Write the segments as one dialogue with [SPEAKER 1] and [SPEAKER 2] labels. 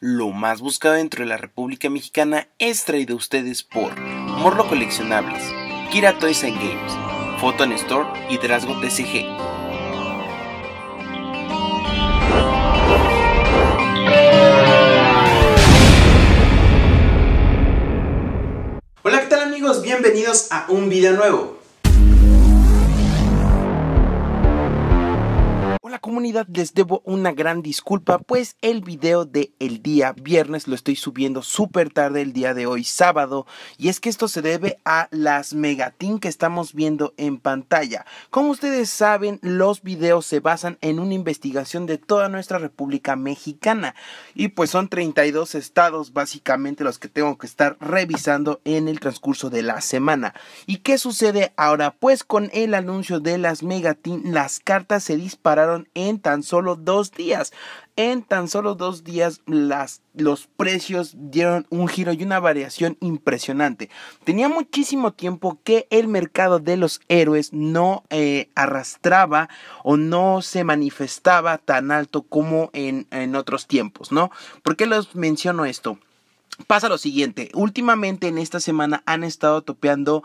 [SPEAKER 1] Lo más buscado dentro de la República Mexicana es traído a ustedes por Morlo Coleccionables, Kira Toys and Games, Photon Store y Drasgo TCG. Hola, ¿qué tal amigos? Bienvenidos a un video nuevo. comunidad les debo una gran disculpa, pues el video de el día viernes lo estoy subiendo súper tarde el día de hoy, sábado, y es que esto se debe a las megatin que estamos viendo en pantalla. Como ustedes saben, los videos se basan en una investigación de toda nuestra República Mexicana, y pues son 32 estados básicamente los que tengo que estar revisando en el transcurso de la semana. ¿Y qué sucede ahora? Pues con el anuncio de las megatin, las cartas se dispararon en tan solo dos días. En tan solo dos días las, los precios dieron un giro y una variación impresionante. Tenía muchísimo tiempo que el mercado de los héroes no eh, arrastraba o no se manifestaba tan alto como en, en otros tiempos, ¿no? ¿Por qué les menciono esto? pasa lo siguiente. Últimamente en esta semana han estado topeando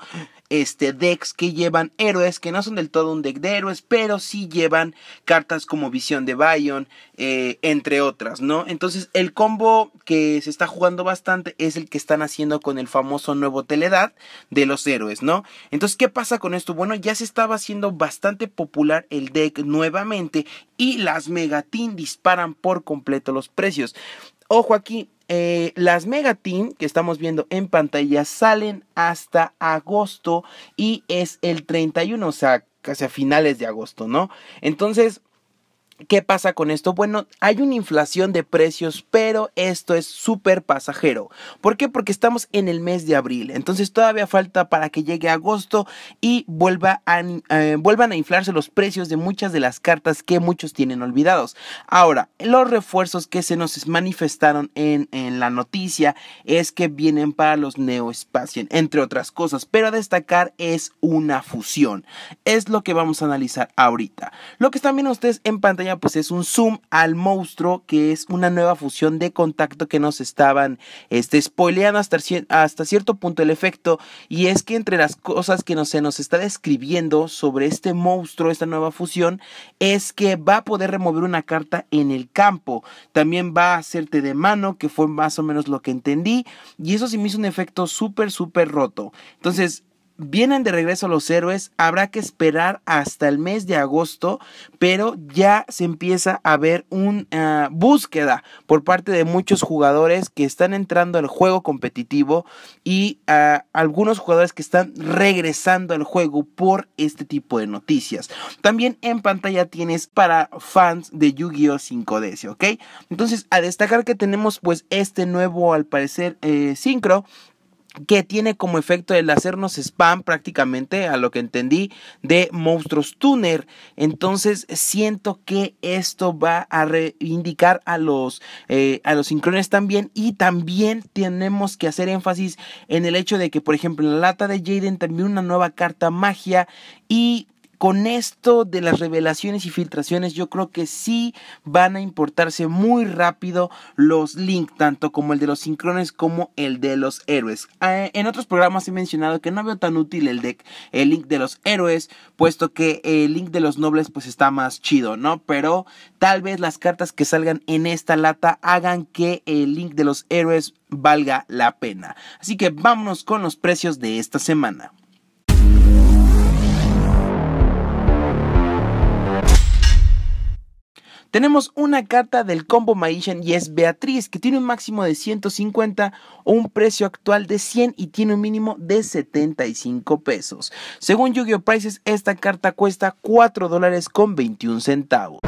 [SPEAKER 1] este decks que llevan héroes, que no son del todo un deck de héroes, pero sí llevan cartas como Visión de Bayon, eh, entre otras, ¿no? Entonces el combo que se está jugando bastante es el que están haciendo con el famoso nuevo Teledad de los héroes, ¿no? Entonces, ¿qué pasa con esto? Bueno, ya se estaba haciendo bastante popular el deck nuevamente y las Megatin disparan por completo los precios. Ojo aquí, eh, las Mega Team que estamos viendo en pantalla salen hasta agosto y es el 31, o sea, casi a finales de agosto, ¿no? Entonces, ¿Qué pasa con esto? Bueno, hay una inflación de precios, pero esto es súper pasajero. ¿Por qué? Porque estamos en el mes de abril, entonces todavía falta para que llegue agosto y eh, vuelvan a inflarse los precios de muchas de las cartas que muchos tienen olvidados. Ahora, los refuerzos que se nos manifestaron en, la noticia es que vienen para los Neospacien, entre otras cosas, pero a destacar es una fusión. Es lo que vamos a analizar ahorita. Lo que están viendo ustedes en pantalla pues es un zoom al monstruo que es una nueva fusión de contacto que nos estaban este, spoileando hasta, cierto punto el efecto y es que entre las cosas que no, se nos está describiendo sobre este monstruo, esta nueva fusión, es que va a poder remover una carta en el campo, también va a hacerte de mano, que fue más o menos lo que entendí y eso sí me hizo un efecto súper, súper roto. Entonces, vienen de regreso los héroes, habrá que esperar hasta el mes de agosto, pero ya se empieza a ver una eh, búsqueda por parte de muchos jugadores que están entrando al juego competitivo y eh, algunos jugadores que están regresando al juego por este tipo de noticias. También en pantalla tienes para fans de Yu-Gi-Oh 5DS, ¿ok? Entonces, a destacar que tenemos pues este nuevo, al parecer, eh, sincro que tiene como efecto el hacernos spam prácticamente a lo que entendí de Monstruos Tuner. Entonces siento que esto va a reivindicar a los, eh, a los sincrones también y también tenemos que hacer énfasis en el hecho de que por ejemplo en la lata de Jaden también una nueva carta magia y con esto de las revelaciones y filtraciones, yo creo que sí van a importarse muy rápido los links, tanto como el de los sincrones como el de los héroes. Ah, en otros programas he mencionado que no veo tan útil el deck, el link de los héroes, puesto que el link de los nobles pues está más chido, ¿no? Pero tal vez las cartas que salgan en esta lata hagan que el link de los héroes valga la pena. Así que vámonos con los precios de esta semana. Tenemos una carta del combo Magician y es Beatriz, que tiene un máximo de 150 o un precio actual de 100 y tiene un mínimo de 75 pesos. Según Yu-Gi-Oh! Prices, esta carta cuesta 4 dólares con 21 centavos.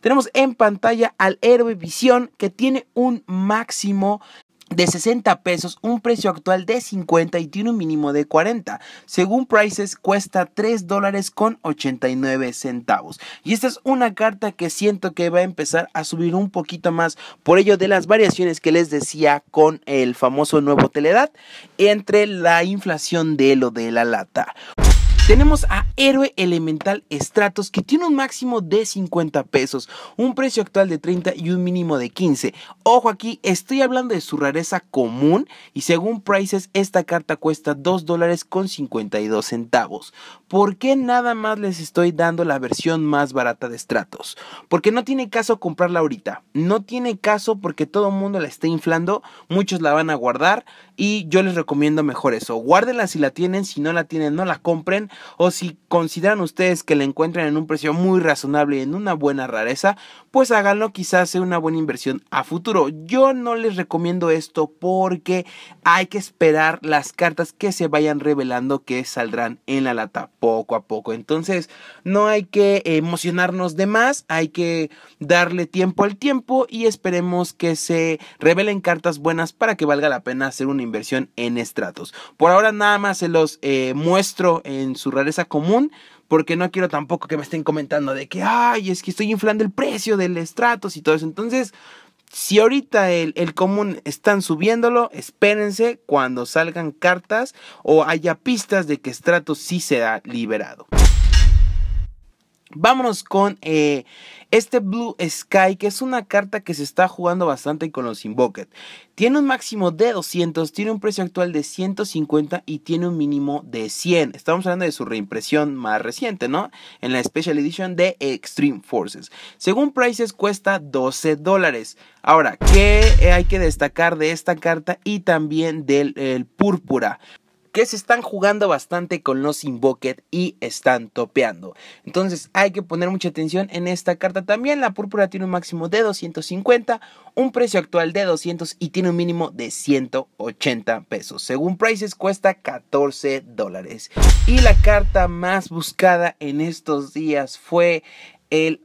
[SPEAKER 1] Tenemos en pantalla al héroe Visión que tiene un máximo de 60 pesos, un precio actual de 50 y tiene un mínimo de 40. Según Prices cuesta 3 dólares con 89 centavos. Y esta es una carta que siento que va a empezar a subir un poquito más por ello de las variaciones que les decía con el famoso nuevo Teledad entre la inflación de lo de la lata. Tenemos a Héroe Elemental Stratos que tiene un máximo de 50 pesos, un precio actual de 30 y un mínimo de 15. Ojo aquí, estoy hablando de su rareza común y según Prices esta carta cuesta 2 dólares con 52 centavos. ¿Por qué nada más les estoy dando la versión más barata de Stratos? Porque no tiene caso comprarla ahorita, no tiene caso porque todo el mundo la está inflando, muchos la van a guardar y yo les recomiendo mejor eso, guárdenla si la tienen, si no la tienen no la compren o si consideran ustedes que la encuentran en un precio muy razonable y en una buena rareza, pues háganlo, quizás sea una buena inversión a futuro. Yo no les recomiendo esto porque hay que esperar las cartas que se vayan revelando que saldrán en la lata poco a poco. Entonces, no hay que emocionarnos de más, hay que darle tiempo al tiempo y esperemos que se revelen cartas buenas para que valga la pena hacer una inversión en estratos. Por ahora nada más se los eh, muestro en su rareza común, porque no quiero tampoco que me estén comentando de que, ay, es que estoy inflando el precio del estratos y todo eso. Entonces, si ahorita el, común están subiéndolo, espérense cuando salgan cartas o haya pistas de que Stratos sí ha liberado. Vámonos con eh, este Blue Sky, que es una carta que se está jugando bastante con los Invoket. Tiene un máximo de 200, tiene un precio actual de 150 y tiene un mínimo de 100. Estamos hablando de su reimpresión más reciente, ¿no? En la Special Edition de Extreme Forces. Según Prices cuesta 12 dólares. Ahora, ¿qué hay que destacar de esta carta y también del el púrpura? que se están jugando bastante con los invoquet y están topeando. Entonces hay que poner mucha atención en esta carta también. La púrpura tiene un máximo de 250, un precio actual de 200 y tiene un mínimo de 180 pesos. Según Prices cuesta 14 dólares. Y la carta más buscada en estos días fue el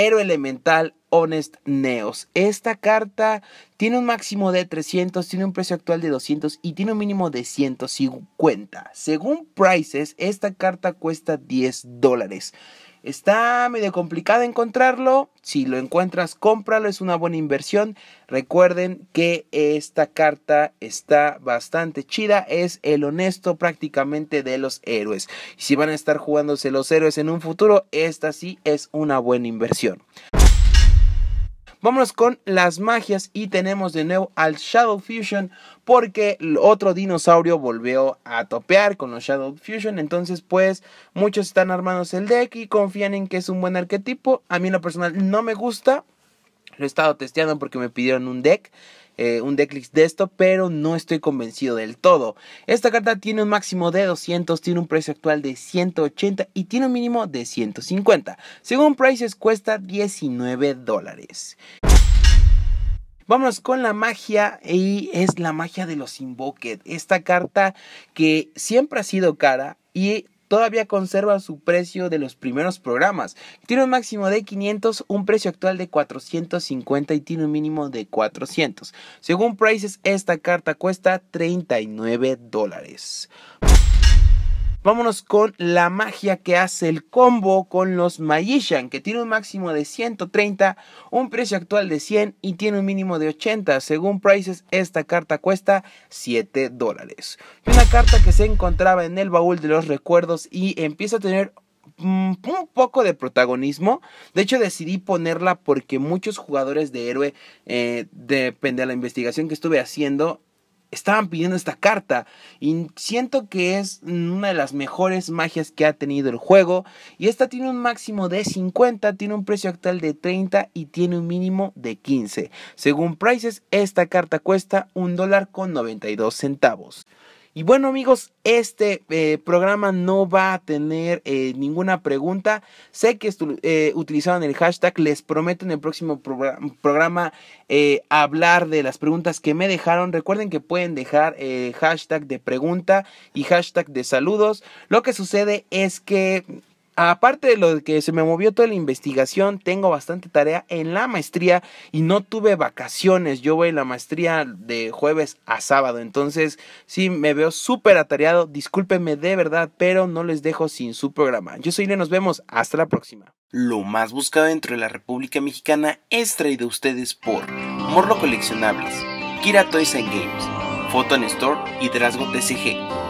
[SPEAKER 1] Héroe Elemental Honest Neos. Esta carta tiene un máximo de 300, tiene un precio actual de 200 y tiene un mínimo de 150. Según Prices, esta carta cuesta 10 dólares. Está medio complicado encontrarlo. Si lo encuentras, cómpralo. Es una buena inversión. Recuerden que esta carta está bastante chida. Es el honesto prácticamente de los héroes. Y si van a estar jugándose los héroes en un futuro, esta sí es una buena inversión. Vámonos con las magias y tenemos de nuevo al Shadow Fusion porque el otro dinosaurio volvió a topear con los Shadow Fusion. Entonces pues muchos están armados el deck y confían en que es un buen arquetipo. A mí en lo personal no me gusta. Lo he estado testeando porque me pidieron un deck. Eh, un decklist de esto, pero no estoy convencido del todo. Esta carta tiene un máximo de 200, tiene un precio actual de 180 y tiene un mínimo de 150. Según Prices cuesta 19 dólares. Vámonos con la magia y es la magia de los Invoked. Esta carta que siempre ha sido cara y todavía conserva su precio de los primeros programas. Tiene un máximo de 500, un precio actual de 450 y tiene un mínimo de 400. Según Prices, esta carta cuesta 39 dólares. Vámonos con la magia que hace el combo con los Magician, que tiene un máximo de 130, un precio actual de 100 y tiene un mínimo de 80. Según Prices, esta carta cuesta 7 dólares. Una carta que se encontraba en el baúl de los recuerdos y empieza a tener mm, un poco de protagonismo. De hecho, decidí ponerla porque muchos jugadores de héroe, eh, depende de la investigación que estuve haciendo, estaban pidiendo esta carta. Y siento que es una de las mejores magias que ha tenido el juego. Y esta tiene un máximo de 50, tiene un precio actual de 30 y tiene un mínimo de 15. Según Prices, esta carta cuesta un dólar con 92 centavos. Y bueno amigos, este eh, programa no va a tener eh, ninguna pregunta. Sé que eh, utilizaron el hashtag, les prometo en el próximo programa eh, hablar de las preguntas que me dejaron. Recuerden que pueden dejar hashtag de pregunta y hashtag de saludos. Lo que sucede es que aparte de lo que se me movió toda la investigación, tengo bastante tarea en la maestría y no tuve vacaciones. Yo voy a la maestría de jueves a sábado, entonces sí me veo súper atareado. Discúlpenme de verdad, pero no les dejo sin su programa. Yo soy Le, nos vemos. Hasta la próxima. Lo más buscado dentro de la República Mexicana es traído a ustedes por Morlo Coleccionables, Kira Toys and Games, Photon Store y Drasgo TCG.